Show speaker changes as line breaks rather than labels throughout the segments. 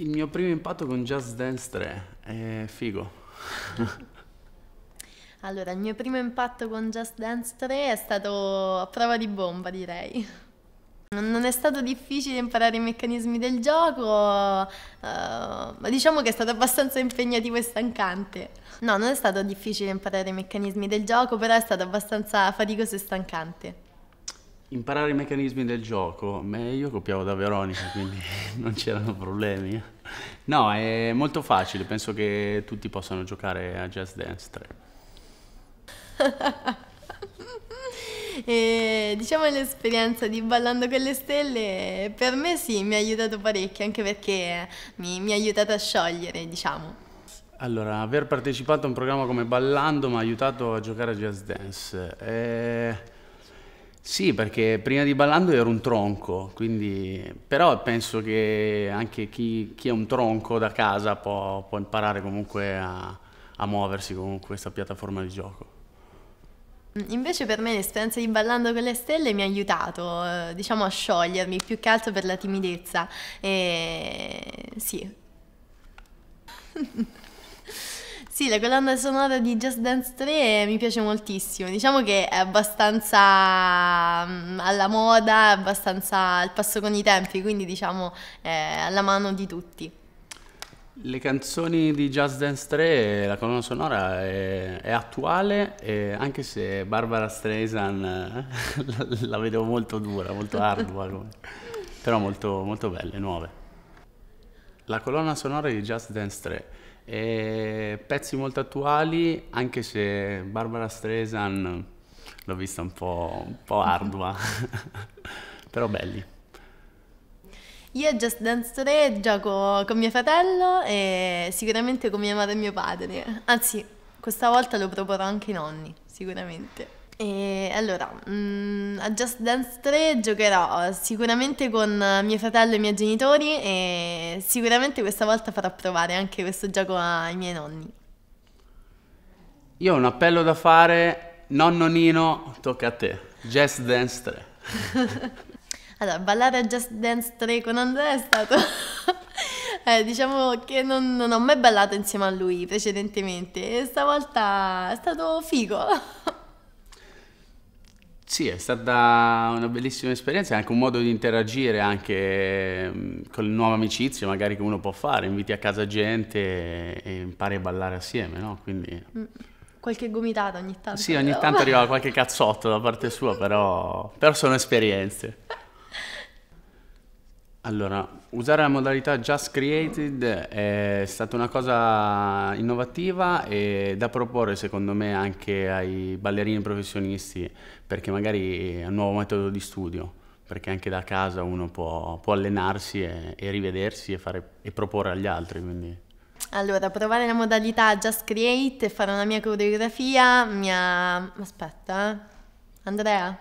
Il mio primo impatto con Just Dance 3 è figo.
allora, il mio primo impatto con Just Dance 3 è stato a prova di bomba, direi. Non è stato difficile imparare i meccanismi del gioco, uh, ma diciamo che è stato abbastanza impegnativo e stancante. No, non è stato difficile imparare i meccanismi del gioco, però è stato abbastanza faticoso e stancante
imparare i meccanismi del gioco, me io copiavo da Veronica, quindi non c'erano problemi. No, è molto facile, penso che tutti possano giocare a Jazz Dance 3.
E, diciamo l'esperienza di Ballando con le Stelle per me sì, mi ha aiutato parecchio, anche perché mi, mi ha aiutato a sciogliere, diciamo.
Allora, aver partecipato a un programma come Ballando mi ha aiutato a giocare a Jazz Dance. E eh, sì, perché prima di Ballando ero un tronco, quindi... però penso che anche chi, chi è un tronco da casa può, può imparare comunque a, a muoversi con questa piattaforma di gioco.
Mm, invece per me l'esperienza di Ballando con le Stelle mi ha aiutato, eh, diciamo, a sciogliermi più che altro per la timidezza. E... Sì. Sì, la colonna sonora di Just Dance 3 mi piace moltissimo, diciamo che è abbastanza mm, alla moda, è abbastanza al passo con i tempi, quindi diciamo è alla mano di tutti.
Le canzoni di Just Dance 3, la colonna sonora è, è attuale, anche se Barbara Streisand eh, la, vedo molto dura, molto ardua, però molto, molto belle, nuove la colonna sonora di Just Dance 3. E pezzi molto attuali, anche se Barbara Streisand l'ho vista un po', un po ardua, però belli.
Io Just Dance 3 gioco con mio fratello e sicuramente con mia madre e mio padre. Anzi, questa volta lo proporrò anche i nonni, sicuramente. E allora, mh, mm, a Just Dance 3 giocherò sicuramente con mio fratello e i miei genitori e sicuramente questa volta farò provare anche questo gioco ai miei nonni.
Io ho un appello da fare, nonno Nino, tocca a te. Just Dance 3.
allora, ballare a Just Dance 3 con Andrea è stato... Eh, diciamo che non, non ho mai ballato insieme a lui precedentemente e stavolta è stato figo.
Sì, è stata una bellissima esperienza, è anche un modo di interagire anche mm, con le nuove amicizie, magari che uno può fare, inviti a casa gente e impari a ballare assieme, no? Quindi...
Mm, qualche gomitata ogni tanto. Sì, ogni tanto arriva
qualche cazzotto da parte sua, però, però sono esperienze. Allora, usare la modalità Just Created è stata una cosa innovativa e da proporre secondo me anche ai ballerini professionisti perché magari è un nuovo metodo di studio, perché anche da casa uno può, può allenarsi e, e, rivedersi e, fare, e proporre agli altri. Quindi.
Allora, provare la modalità Just Create e fare una mia coreografia mi ha... Aspetta, eh. Andrea,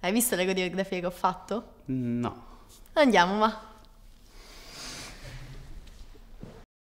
hai visto le coreografie che ho fatto? No. 那你去吗？